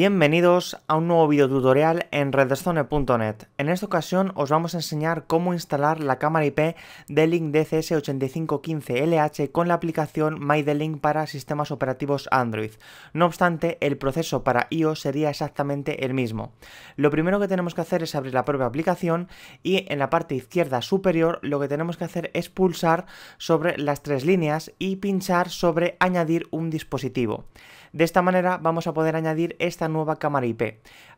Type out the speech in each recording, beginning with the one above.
Bienvenidos a un nuevo video tutorial en redstone.net. En esta ocasión os vamos a enseñar cómo instalar la cámara IP de Link DCS8515LH con la aplicación MyDelink para sistemas operativos Android. No obstante, el proceso para iOS sería exactamente el mismo. Lo primero que tenemos que hacer es abrir la propia aplicación y en la parte izquierda superior lo que tenemos que hacer es pulsar sobre las tres líneas y pinchar sobre añadir un dispositivo. De esta manera vamos a poder añadir esta nueva cámara IP.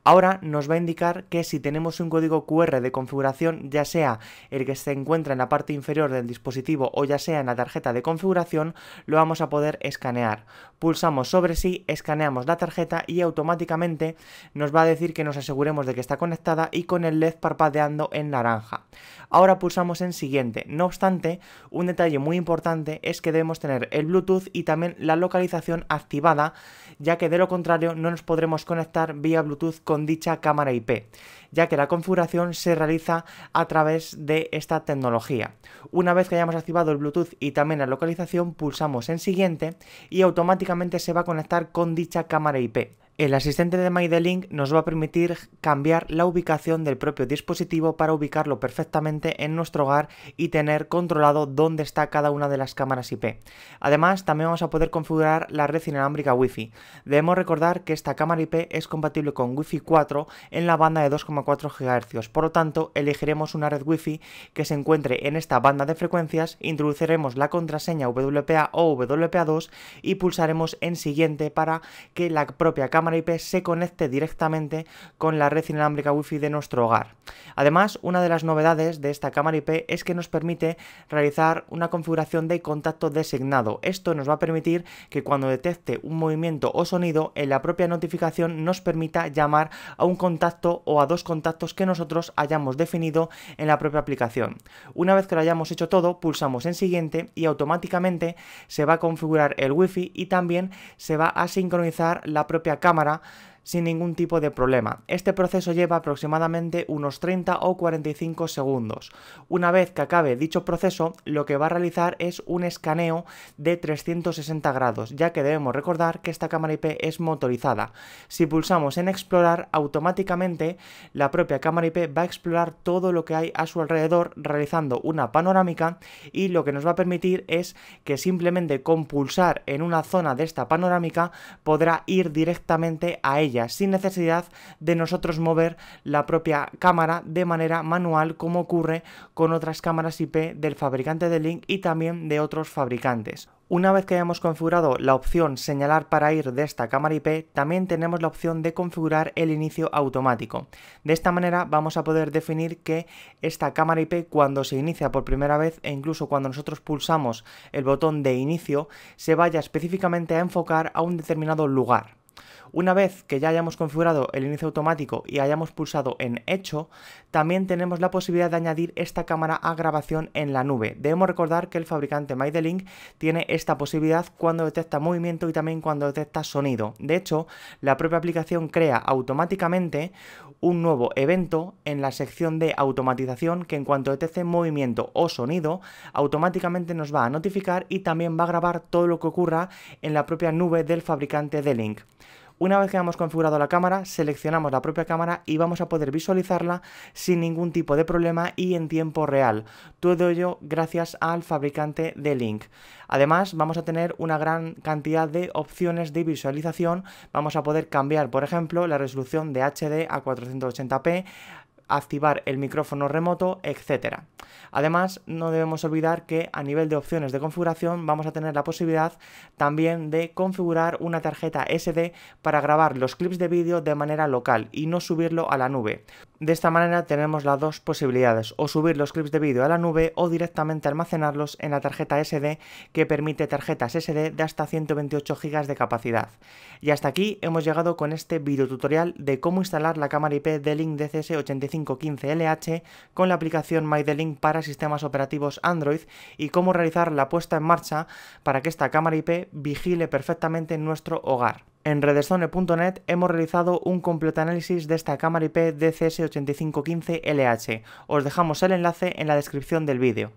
Ahora nos va a indicar que si tenemos un código QR de configuración, ya sea el que se encuentra en la parte inferior del dispositivo o ya sea en la tarjeta de configuración, lo vamos a poder escanear. Pulsamos sobre sí, escaneamos la tarjeta y automáticamente nos va a decir que nos aseguremos de que está conectada y con el LED parpadeando en naranja. Ahora pulsamos en siguiente. No obstante, un detalle muy importante es que debemos tener el Bluetooth y también la localización activada, ya que de lo contrario no nos podremos conectar vía Bluetooth con con dicha cámara IP, ya que la configuración se realiza a través de esta tecnología. Una vez que hayamos activado el Bluetooth y también la localización, pulsamos en siguiente y automáticamente se va a conectar con dicha cámara IP. El asistente de MyDelink nos va a permitir cambiar la ubicación del propio dispositivo para ubicarlo perfectamente en nuestro hogar y tener controlado dónde está cada una de las cámaras IP. Además, también vamos a poder configurar la red inalámbrica Wi-Fi. Debemos recordar que esta cámara IP es compatible con Wi-Fi 4 en la banda de 2,4 GHz, por lo tanto, elegiremos una red Wi-Fi que se encuentre en esta banda de frecuencias, introduciremos la contraseña WPA o WPA2 y pulsaremos en siguiente para que la propia cámara IP se conecte directamente con la red inalámbrica wifi de nuestro hogar. Además, una de las novedades de esta cámara IP es que nos permite realizar una configuración de contacto designado. Esto nos va a permitir que cuando detecte un movimiento o sonido, en la propia notificación nos permita llamar a un contacto o a dos contactos que nosotros hayamos definido en la propia aplicación. Una vez que lo hayamos hecho todo, pulsamos en siguiente y automáticamente se va a configurar el wifi y también se va a sincronizar la propia cámara cámara sin ningún tipo de problema. Este proceso lleva aproximadamente unos 30 o 45 segundos. Una vez que acabe dicho proceso, lo que va a realizar es un escaneo de 360 grados, ya que debemos recordar que esta cámara IP es motorizada. Si pulsamos en explorar, automáticamente la propia cámara IP va a explorar todo lo que hay a su alrededor realizando una panorámica y lo que nos va a permitir es que simplemente con pulsar en una zona de esta panorámica podrá ir directamente a ella sin necesidad de nosotros mover la propia cámara de manera manual como ocurre con otras cámaras IP del fabricante de Link y también de otros fabricantes. Una vez que hayamos configurado la opción señalar para ir de esta cámara IP, también tenemos la opción de configurar el inicio automático. De esta manera vamos a poder definir que esta cámara IP cuando se inicia por primera vez e incluso cuando nosotros pulsamos el botón de inicio, se vaya específicamente a enfocar a un determinado lugar. Una vez que ya hayamos configurado el inicio automático y hayamos pulsado en Hecho, también tenemos la posibilidad de añadir esta cámara a grabación en la nube. Debemos recordar que el fabricante MyDelink tiene esta posibilidad cuando detecta movimiento y también cuando detecta sonido. De hecho, la propia aplicación crea automáticamente un nuevo evento en la sección de automatización que en cuanto detecte movimiento o sonido, automáticamente nos va a notificar y también va a grabar todo lo que ocurra en la propia nube del fabricante de Link. Una vez que hemos configurado la cámara, seleccionamos la propia cámara y vamos a poder visualizarla sin ningún tipo de problema y en tiempo real. Todo ello gracias al fabricante de Link. Además, vamos a tener una gran cantidad de opciones de visualización. Vamos a poder cambiar, por ejemplo, la resolución de HD a 480p, activar el micrófono remoto, etcétera. Además, no debemos olvidar que a nivel de opciones de configuración vamos a tener la posibilidad también de configurar una tarjeta SD para grabar los clips de vídeo de manera local y no subirlo a la nube. De esta manera tenemos las dos posibilidades, o subir los clips de vídeo a la nube o directamente almacenarlos en la tarjeta SD que permite tarjetas SD de hasta 128 GB de capacidad. Y hasta aquí hemos llegado con este video tutorial de cómo instalar la cámara IP de Link DCS8515LH con la aplicación MyDelink para sistemas operativos Android y cómo realizar la puesta en marcha para que esta cámara IP vigile perfectamente nuestro hogar. En Redesone.net hemos realizado un completo análisis de esta cámara IP DCS8515LH. Os dejamos el enlace en la descripción del vídeo.